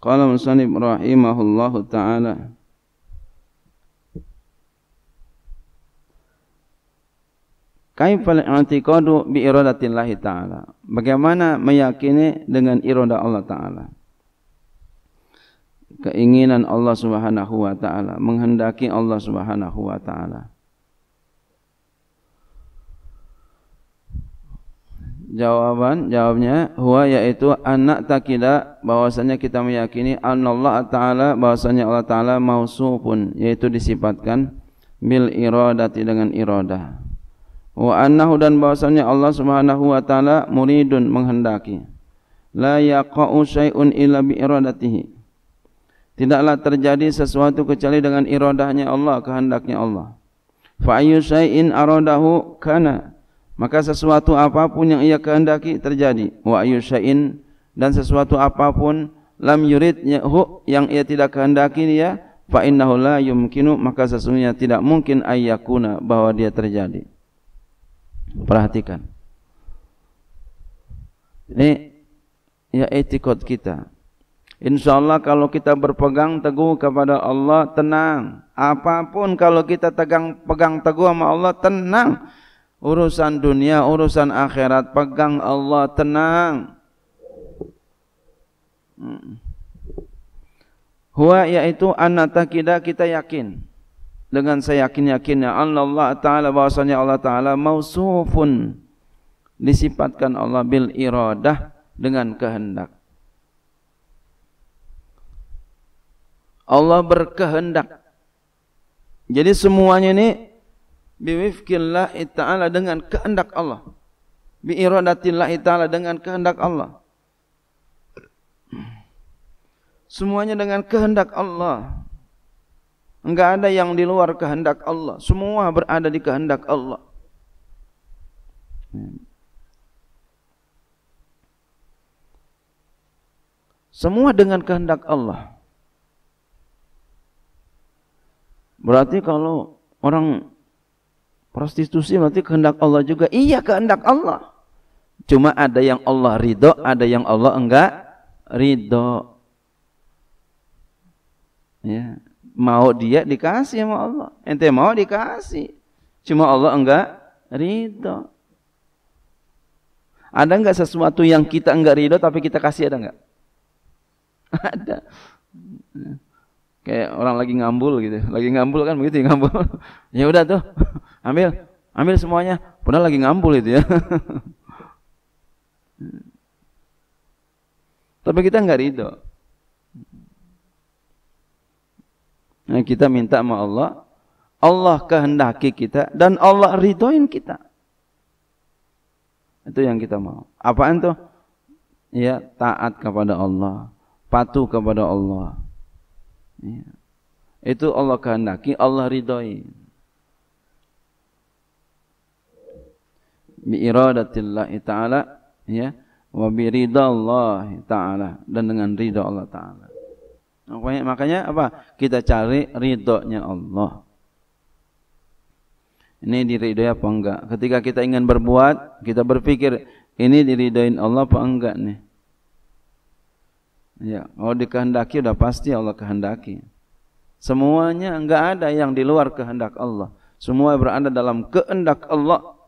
Qala musannif rahimahullahu taala Kaifal i'tiqadu bi iradatillahi ta'ala. Bagaimana meyakini dengan irada Allah ta'ala? Keinginan Allah Subhanahu wa taala, menghendaki Allah Subhanahu wa taala. jawaban jawabnya huwa yaitu anak takila bahwasanya kita meyakini anallah taala bahwasanya Allah taala mausufun yaitu disifatkan bil iradati dengan irada wa annahu dan bahwasanya Allah subhanahu wa taala muridun menghendaki la yaqau syai'un illa bi iradatihi tidaklah terjadi sesuatu kecuali dengan iradahnya Allah kehendaknya Allah fa ayyu syai'in aradahu kana maka sesuatu apapun yang ia kehendaki terjadi wa yusyain dan sesuatu apapun lam yuridnya yurid ya, yang ia tidak kehendaki dia fa innahu la yumkinu maka sesungguhnya tidak mungkin ayyakuna bahwa dia terjadi perhatikan ini ya etikot kita insyaallah kalau kita berpegang teguh kepada Allah tenang apapun kalau kita tegang pegang teguh sama Allah tenang urusan dunia, urusan akhirat, pegang Allah tenang. Hmm. Huwa yaitu kira kita yakin dengan saya yakin yakinnya Allah Taala bahwasanya Allah Taala mausufun disifatkan Allah bil iradah dengan kehendak. Allah berkehendak. Jadi semuanya ini biwifkillahi ta'ala dengan kehendak Allah bi iradatillahi ta'ala dengan kehendak Allah semuanya dengan kehendak Allah enggak ada yang di luar kehendak Allah semua berada di kehendak Allah semua dengan kehendak Allah berarti kalau orang Prostitusi berarti kehendak Allah juga. Iya kehendak Allah. Cuma ada yang Allah ridho, ada yang Allah enggak ridho. Ya, mau dia dikasih sama Allah. Ente mau dikasih. Cuma Allah enggak ridho. Ada enggak sesuatu yang kita enggak ridho tapi kita kasih ada enggak? Ada. Kayak orang lagi ngambul gitu. Lagi ngambul kan begitu ya, ngambul. ya udah tuh ambil, ambil semuanya. Padahal lagi ngampul itu ya. Tapi kita enggak ridho. Nah, kita minta sama Allah, Allah kehendaki kita dan Allah ridhoin kita. Itu yang kita mau. Apaan tuh? Ya, taat kepada Allah, patuh kepada Allah. Ya. Itu Allah kehendaki, Allah ridhoin. bi iradatillahi taala ya wa bi ridallah taala dan dengan ridha Allah taala. Makanya, makanya apa? Kita cari ridhonya Allah. Ini diridhoi apa enggak? Ketika kita ingin berbuat, kita berpikir ini diridhoin Allah apa enggak nih? Ya, kalau dikehendaki udah pasti Allah kehendaki. Semuanya enggak ada yang di luar kehendak Allah. Semua berada dalam kehendak Allah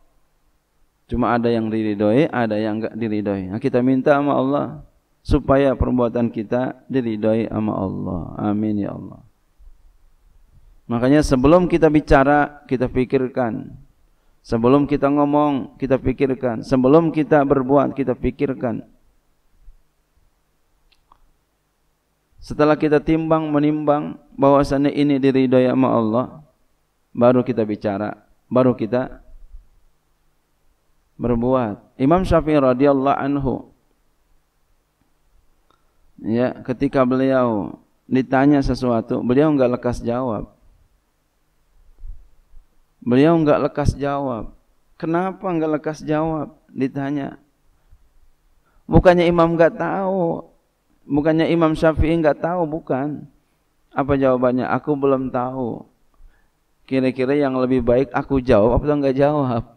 Cuma ada yang diridhoi, ada yang enggak diridhoi. Nah, kita minta sama Allah supaya perbuatan kita diridhoi sama Allah. Amin ya Allah. Makanya sebelum kita bicara, kita pikirkan. Sebelum kita ngomong, kita pikirkan. Sebelum kita berbuat, kita pikirkan. Setelah kita timbang menimbang bahwasannya ini diridhoi sama Allah, baru kita bicara, baru kita berbuat. Imam Syafi'i radhiyallahu anhu ya ketika beliau ditanya sesuatu, beliau enggak lekas jawab. Beliau enggak lekas jawab. Kenapa enggak lekas jawab? Ditanya. Bukannya Imam enggak tahu. Bukannya Imam Syafi'i enggak tahu, bukan. Apa jawabannya? Aku belum tahu. Kira-kira yang lebih baik aku jawab atau enggak jawab?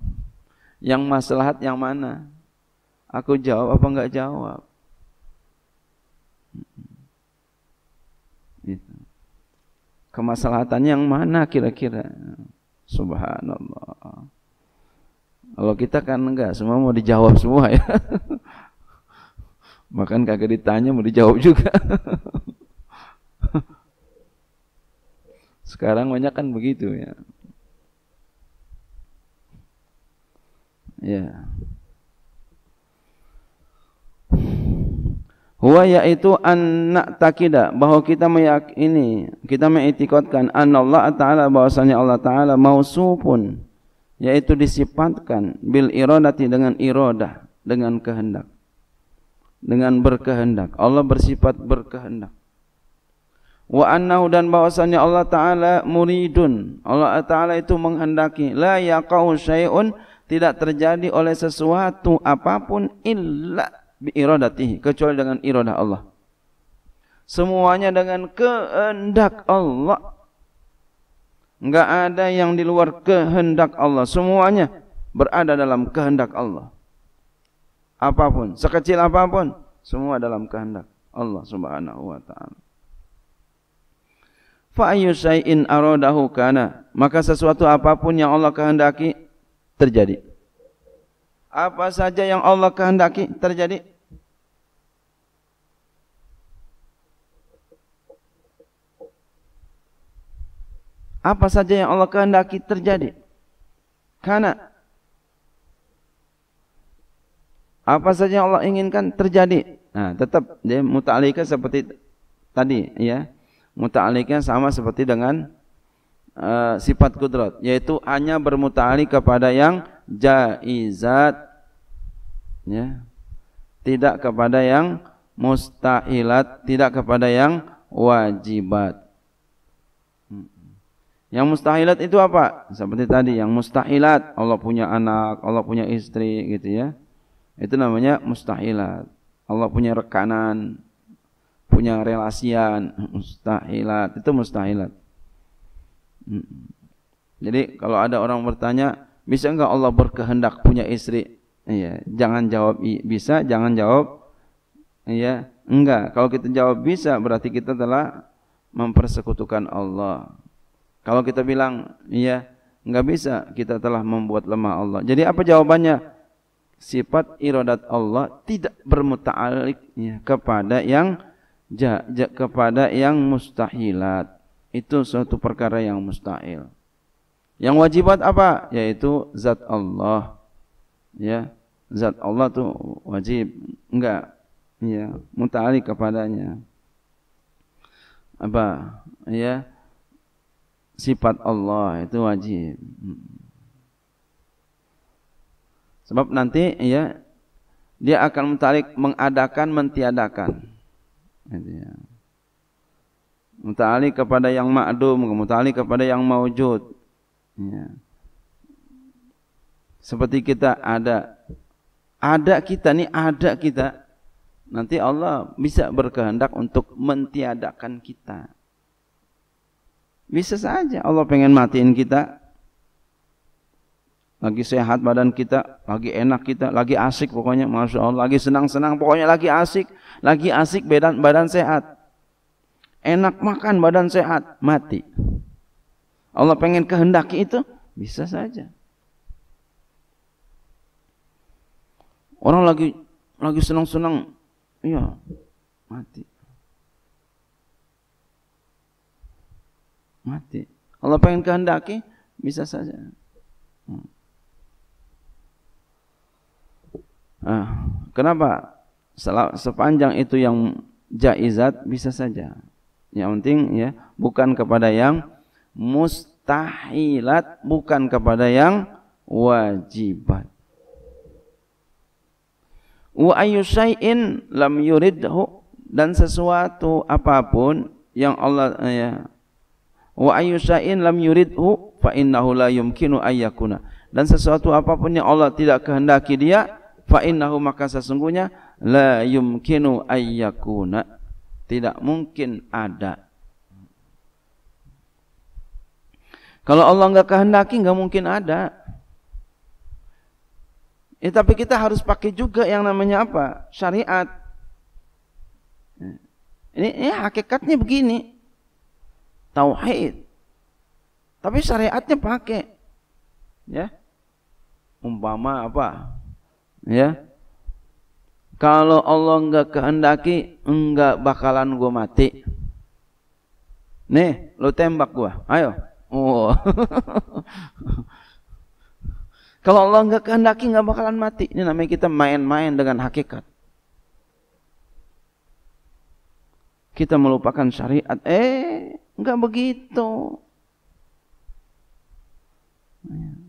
Yang maslahat yang mana? Aku jawab apa enggak jawab? Hmm. Itu Kemaslahatannya yang mana kira-kira? Subhanallah. Kalau kita kan enggak, semua mau dijawab semua ya. Bahkan kagak ditanya mau dijawab juga. Sekarang banyak kan begitu ya. ya. Huwa yaitu anak takida bahwa kita meyakini, kita mengikatkan an Allah Taala bahwasanya Allah Taala mausu pun yaitu disipatkan bil iradati dengan iradah, dengan kehendak. Dengan berkehendak. Allah bersifat berkehendak. Wa annahu dan bahwasanya Allah Taala muridun. Allah Taala itu menghendaki la yaqau syai'un tidak terjadi oleh sesuatu apapun illa biiradatihi kecuali dengan iradah Allah semuanya dengan kehendak Allah enggak ada yang di luar kehendak Allah semuanya berada dalam kehendak Allah apapun sekecil apapun semua dalam kehendak Allah Subhanahu wa taala fa ayyu syai'in aradahu kana maka sesuatu apapun yang Allah kehendaki terjadi. Apa saja yang Allah kehendaki terjadi. Apa saja yang Allah kehendaki terjadi. Karena apa saja yang Allah inginkan terjadi. Nah, tetap dia muta'alika seperti tadi ya. Muta'alika sama seperti dengan uh, sifat kudrat yaitu hanya bermutali kepada yang jaizat ya tidak kepada yang mustahilat tidak kepada yang wajibat hmm. yang mustahilat itu apa? Seperti tadi yang mustahilat, Allah punya anak, Allah punya istri gitu ya. Itu namanya mustahilat. Allah punya rekanan, punya relasian, mustahilat. Itu mustahilat. Jadi kalau ada orang bertanya, bisa enggak Allah berkehendak punya istri? Iya, jangan jawab bisa, jangan jawab iya, enggak. Kalau kita jawab bisa berarti kita telah mempersekutukan Allah. Kalau kita bilang iya, enggak bisa, kita telah membuat lemah Allah. Jadi apa jawabannya? Sifat iradat Allah tidak bermuta'alik ya, kepada yang ja, kepada yang mustahilat itu suatu perkara yang mustahil. Yang wajibat apa? Yaitu zat Allah. Ya, zat Allah tu wajib. Enggak. Ya, muta'alliq kepadanya. Apa? Ya. Sifat Allah itu wajib. Sebab nanti ya dia akan mutalik mengadakan mentiadakan. Gitu ya muta'ali kepada yang ma'dum, muta'ali kepada yang mawujud. Ya. Seperti kita ada ada kita nih ada kita nanti Allah bisa berkehendak untuk mentiadakan kita. Bisa saja Allah pengen matiin kita. Lagi sehat badan kita, lagi enak kita, lagi asik pokoknya Masya Allah. Lagi senang-senang pokoknya lagi asik. Lagi asik badan, badan sehat enak makan, badan sehat, mati. Allah pengen kehendaki itu, bisa saja. Orang lagi lagi senang-senang, iya, mati. Mati. Allah pengen kehendaki, bisa saja. Hmm. Ah, kenapa sepanjang itu yang jaizat bisa saja yang penting ya bukan kepada yang mustahilat bukan kepada yang wajibat wa ayyu lam yuridhu dan sesuatu apapun yang Allah eh, ya wa ayyu lam yuridhu fa innahu la yumkinu ayyakuna dan sesuatu apapun yang Allah tidak kehendaki dia fa innahu maka sesungguhnya la yumkinu ayyakuna tidak mungkin ada. Kalau Allah nggak kehendaki nggak mungkin ada. Ya, tapi kita harus pakai juga yang namanya apa? Syariat. Ini, ini hakikatnya begini. Tauhid. Tapi syariatnya pakai. Ya. Umpama apa? Ya kalau Allah enggak kehendaki enggak bakalan gua mati nih lo tembak gua. ayo oh. kalau Allah enggak kehendaki enggak bakalan mati ini namanya kita main-main dengan hakikat kita melupakan syariat eh enggak begitu ya.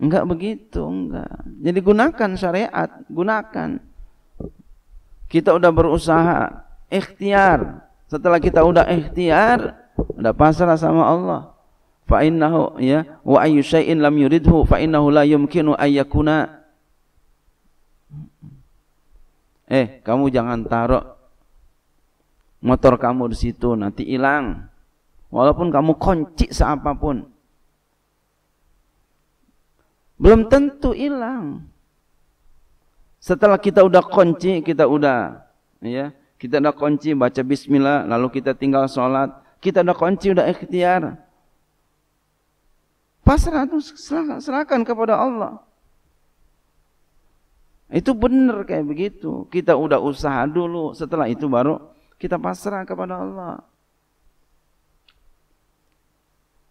Enggak begitu, enggak. Jadi gunakan syariat, gunakan. Kita udah berusaha, ikhtiar. Setelah kita udah ikhtiar, udah pasrah sama Allah. Fa innahu ya wa ayyu syai'in lam yuridhu fa innahu la yumkinu ayyakuna. Eh, kamu jangan taruh motor kamu di situ nanti hilang. Walaupun kamu kunci seapapun belum tentu hilang. Setelah kita udah kunci, kita udah ya, kita udah kunci baca bismillah, lalu kita tinggal sholat, kita udah kunci, udah ikhtiar. Pasrah itu serahkan kepada Allah. Itu benar kayak begitu. Kita udah usaha dulu, setelah itu baru kita pasrah kepada Allah.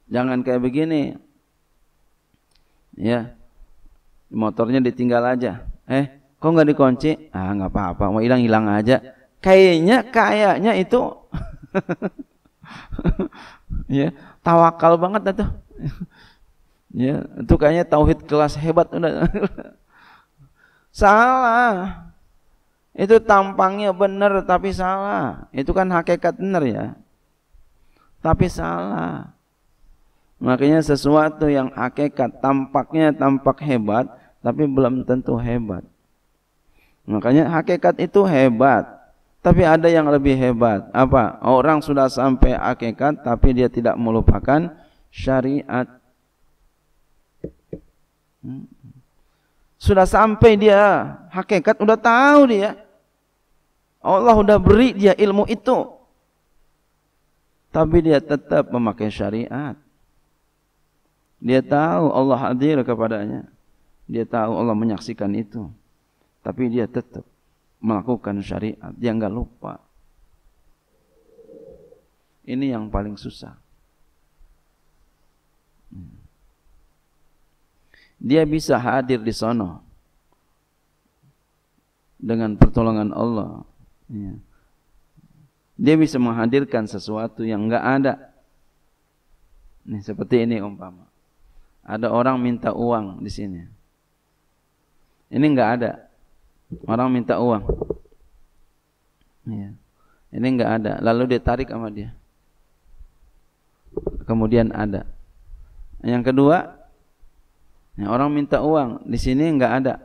Jangan kayak begini. Ya motornya ditinggal aja eh kok nggak dikunci ah nggak apa-apa mau hilang hilang aja kayaknya kayaknya itu ya tawakal banget itu ya itu kayaknya tauhid kelas hebat udah salah itu tampangnya benar tapi salah itu kan hakikat benar ya tapi salah makanya sesuatu yang hakikat tampaknya tampak hebat tapi belum tentu hebat. Makanya hakikat itu hebat, tapi ada yang lebih hebat. Apa? Orang sudah sampai hakikat tapi dia tidak melupakan syariat. Hmm. Sudah sampai dia hakikat, udah tahu dia. Allah sudah beri dia ilmu itu. Tapi dia tetap memakai syariat. Dia tahu Allah hadir kepadanya. Dia tahu Allah menyaksikan itu. Tapi dia tetap melakukan syariat. Dia enggak lupa. Ini yang paling susah. Dia bisa hadir di sana dengan pertolongan Allah. Ya. Dia bisa menghadirkan sesuatu yang enggak ada. Nih, seperti ini umpama. Ada orang minta uang di sini ini nggak ada. Orang minta uang. Iya. Ini nggak ada. Lalu dia tarik sama dia. Kemudian ada. Yang kedua, ya, orang minta uang di sini nggak ada.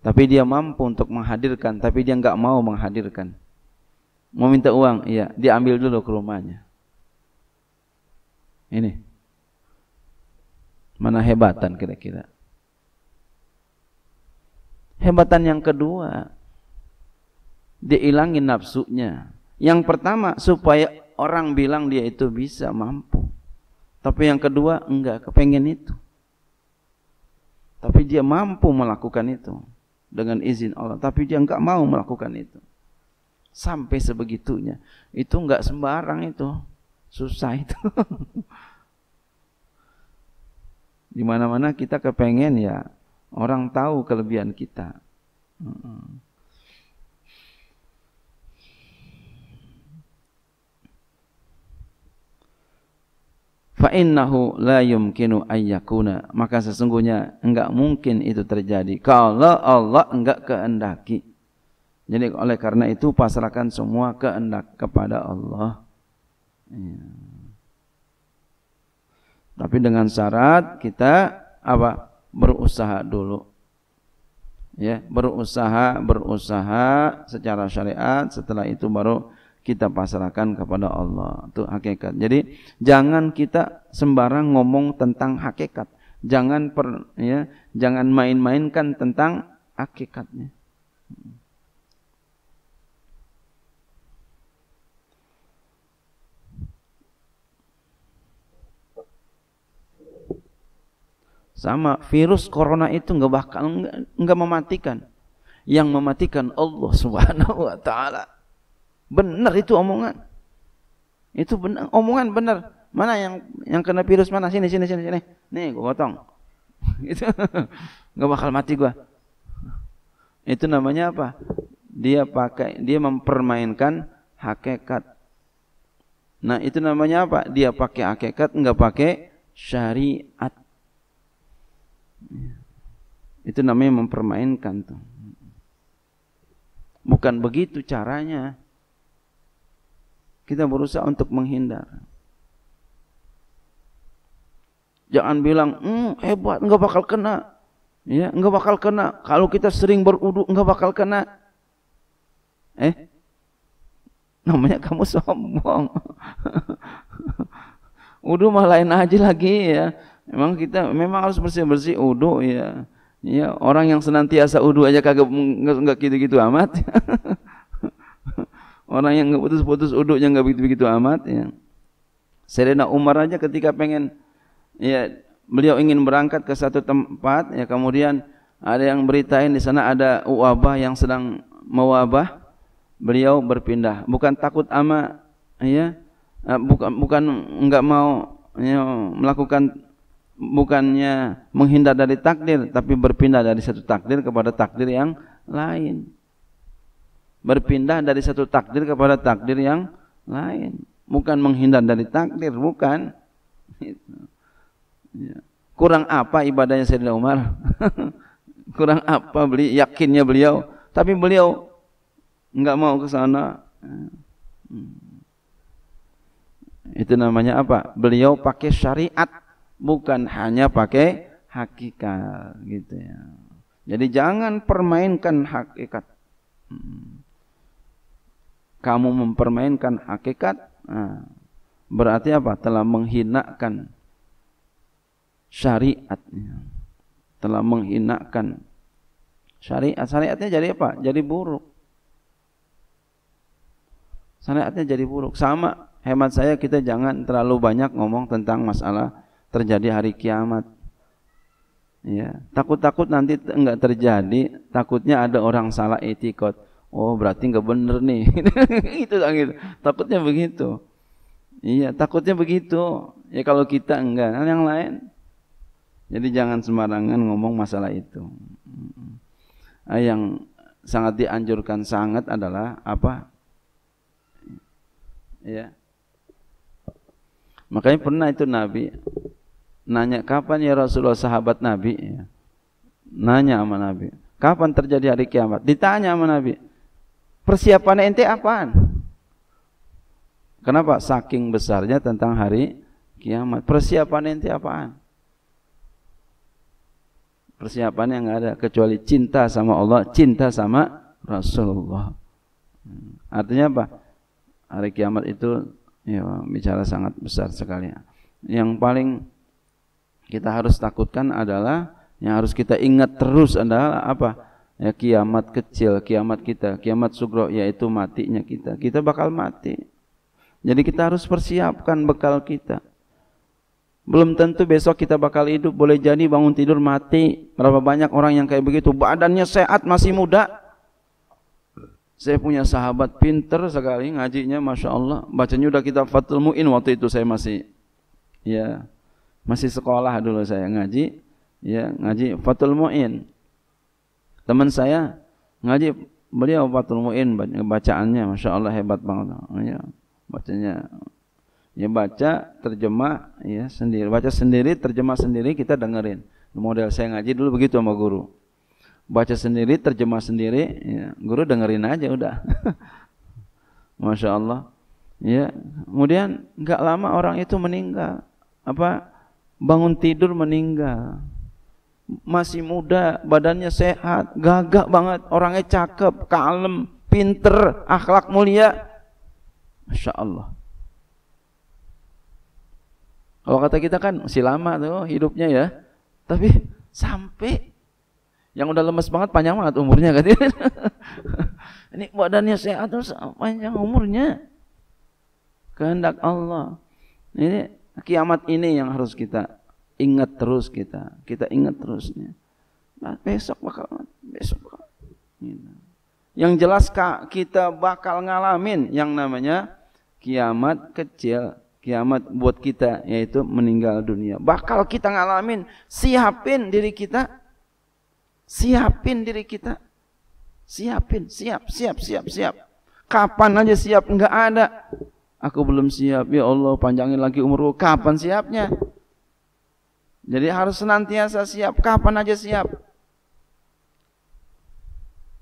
Tapi dia mampu untuk menghadirkan, tapi dia nggak mau menghadirkan. Mau minta uang, iya, Diambil dulu ke rumahnya. Ini. Mana hebatan kira-kira? Hebatan yang kedua, diilangi nafsunya. Yang pertama, supaya orang bilang dia itu bisa, mampu. Tapi yang kedua, enggak kepengen itu. Tapi dia mampu melakukan itu dengan izin Allah. Tapi dia enggak mau melakukan itu. Sampai sebegitunya. Itu enggak sembarang itu. Susah itu. Di mana-mana kita kepengen ya Orang tahu kelebihan kita. fa'innahu la yumkinu ayyakuna maka sesungguhnya enggak mungkin itu terjadi kalau Allah enggak kehendaki jadi oleh karena itu pasrahkan semua kehendak kepada Allah ya. tapi dengan syarat kita apa berusaha dulu ya berusaha berusaha secara syariat setelah itu baru kita pasrahkan kepada Allah itu hakikat jadi jangan kita sembarang ngomong tentang hakikat jangan per ya jangan main-mainkan tentang hakikatnya Sama virus corona itu enggak bakal enggak mematikan. Yang mematikan Allah Subhanahu wa taala. Benar itu omongan. Itu benar omongan benar. Mana yang yang kena virus mana? Sini sini sini sini. Nih gua potong. Itu enggak bakal mati gua. Itu namanya apa? Dia pakai dia mempermainkan hakikat. Nah, itu namanya apa? Dia pakai hakikat enggak pakai syariat. Iya. Itu namanya mempermainkan tuh. Bukan begitu caranya. Kita berusaha untuk menghindar. Jangan bilang, hmm, hebat, enggak bakal kena. Ya, enggak bakal kena. Kalau kita sering beruduk enggak bakal kena. Eh? Namanya kamu sombong. Udu mah lain aja lagi ya. Memang kita memang harus bersih-bersih udu ya. Ya, orang yang senantiasa udu aja kagak enggak gitu-gitu amat. orang yang enggak putus-putus yang enggak begitu-begitu amat ya. Serena Umar aja ketika pengen ya beliau ingin berangkat ke satu tempat ya kemudian ada yang beritain di sana ada wabah yang sedang mewabah beliau berpindah bukan takut ama ya eh, bukan bukan enggak mau ya, melakukan bukannya menghindar dari takdir tapi berpindah dari satu takdir kepada takdir yang lain berpindah dari satu takdir kepada takdir yang lain bukan menghindar dari takdir bukan ya. kurang apa ibadahnya Sayyidina Umar kurang apa beli yakinnya beliau tapi beliau enggak mau ke sana hmm. itu namanya apa beliau pakai syariat bukan hanya pakai hakikat gitu ya. Jadi jangan permainkan hakikat. Hmm. Kamu mempermainkan hakikat ah, berarti apa? Telah menghinakan syariatnya. Telah menghinakan syariat. Syariatnya jadi apa? Jadi buruk. Syariatnya jadi buruk. Sama hemat saya kita jangan terlalu banyak ngomong tentang masalah terjadi hari kiamat. Ya, takut-takut nanti enggak terjadi, takutnya ada orang salah etikot. Oh, berarti enggak benar nih. itu gitu. Takutnya begitu. Iya, takutnya begitu. Ya kalau kita enggak, hal kan yang lain. Jadi jangan sembarangan ngomong masalah itu. Ah, yang sangat dianjurkan sangat adalah apa? Ya. Makanya pernah itu Nabi nanya kapan ya Rasulullah sahabat Nabi ya. nanya sama Nabi kapan terjadi hari kiamat ditanya sama Nabi persiapan ente apaan kenapa saking besarnya tentang hari kiamat persiapan ente apaan persiapan yang ada kecuali cinta sama Allah cinta sama Rasulullah hmm. artinya apa hari kiamat itu ya bicara sangat besar sekali yang paling kita harus takutkan adalah yang harus kita ingat terus adalah apa? Ya kiamat kecil, kiamat kita, kiamat sugro yaitu matinya kita. Kita bakal mati. Jadi kita harus persiapkan bekal kita. Belum tentu besok kita bakal hidup, boleh jadi bangun tidur mati. Berapa banyak orang yang kayak begitu, badannya sehat masih muda. Saya punya sahabat pinter sekali ngajinya, Masya Allah. Bacanya udah kita fatul mu'in waktu itu saya masih. Ya, masih sekolah dulu saya ngaji ya ngaji fatul Muin teman saya ngaji beliau fatul Muin bacaannya masya Allah hebat banget ya bacanya ya baca terjemah ya sendiri baca sendiri terjemah sendiri kita dengerin model saya ngaji dulu begitu sama guru baca sendiri terjemah sendiri ya, guru dengerin aja udah masya Allah ya kemudian nggak lama orang itu meninggal apa bangun tidur meninggal masih muda, badannya sehat, gagah banget, orangnya cakep, kalem, pinter, akhlak mulia. Masya Allah. Kalau kata kita kan masih lama tuh hidupnya ya. Tapi sampai yang udah lemes banget panjang banget umurnya kan. Ini badannya sehat terus panjang umurnya. Kehendak Allah. Ini Kiamat ini yang harus kita ingat terus kita. Kita ingat terusnya. Nah, besok bakal besok bakal. Gitu. Yang jelas Kak, kita bakal ngalamin yang namanya kiamat kecil, kiamat buat kita yaitu meninggal dunia. Bakal kita ngalamin, siapin diri kita. Siapin diri kita. Siapin, siap, siap, siap, siap. Kapan aja siap, enggak ada. Aku belum siap. Ya Allah, panjangin lagi umurku. Kapan siapnya? Jadi harus senantiasa siap. Kapan aja siap.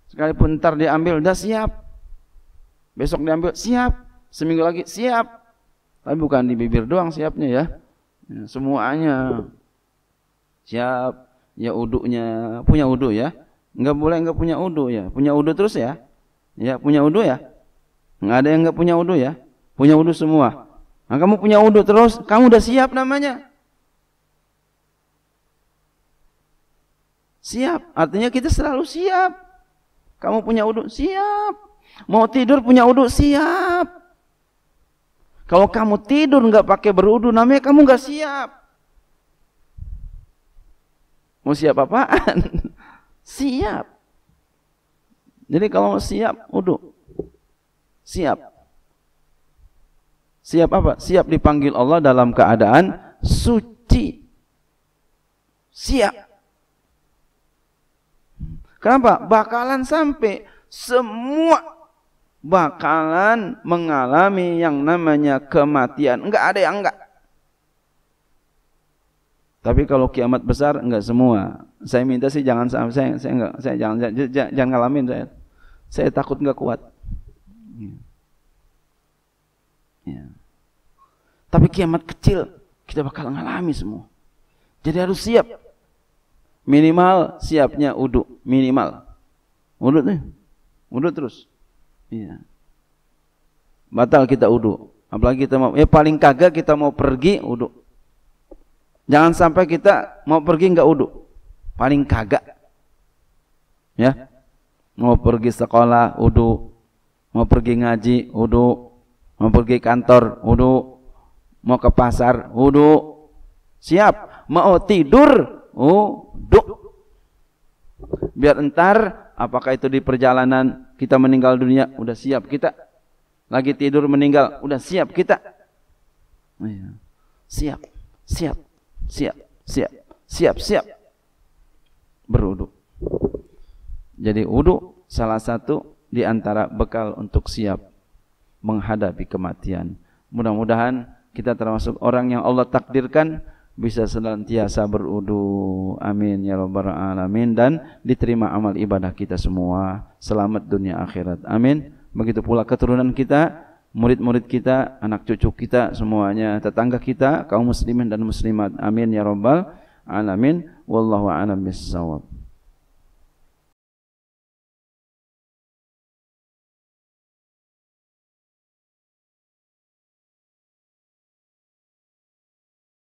Sekalipun ntar diambil, udah siap. Besok diambil, siap. Seminggu lagi, siap. Tapi bukan di bibir doang siapnya ya. ya semuanya. Siap. Ya uduknya. Punya uduk ya. Enggak boleh enggak punya uduk ya. Punya uduk terus ya. Ya punya uduk ya. Enggak ada yang enggak punya uduk ya. Punya wudhu semua. Nah, kamu punya wudhu terus, kamu udah siap namanya. Siap, artinya kita selalu siap. Kamu punya wudhu, siap. Mau tidur punya wudhu, siap. Kalau kamu tidur nggak pakai berwudhu, namanya kamu nggak siap. Mau siap apaan? siap. Jadi kalau siap, wudhu. Siap. Siap apa? Siap dipanggil Allah dalam keadaan suci. Siap. Kenapa? Bakalan sampai semua bakalan mengalami yang namanya kematian. Enggak ada yang enggak. Tapi kalau kiamat besar enggak semua. Saya minta sih jangan saya saya enggak saya jangan jangan, jangan ngalamin saya. Saya takut enggak kuat. Ya. Tapi kiamat kecil kita bakal ngalami semua. Jadi harus siap. Minimal siapnya uduk. Minimal. Uduk nih. Uduk terus. Iya. Batal kita uduk. Apalagi kita mau, ya paling kagak kita mau pergi uduk. Jangan sampai kita mau pergi nggak uduk. Paling kagak. Ya. Mau pergi sekolah uduk. Mau pergi ngaji uduk mau pergi kantor wudu mau ke pasar wudu siap mau tidur wudu biar entar apakah itu di perjalanan kita meninggal dunia udah siap kita lagi tidur meninggal udah siap kita iya. siap siap siap siap siap siap berwudu jadi wudu salah satu di antara bekal untuk siap menghadapi kematian. Mudah-mudahan kita termasuk orang yang Allah takdirkan bisa senantiasa berudu. Amin ya rabbal alamin dan diterima amal ibadah kita semua. Selamat dunia akhirat. Amin. Begitu pula keturunan kita, murid-murid kita, anak cucu kita semuanya, tetangga kita, kaum muslimin dan muslimat. Amin ya rabbal alamin. Wallahu a'lam bissawab.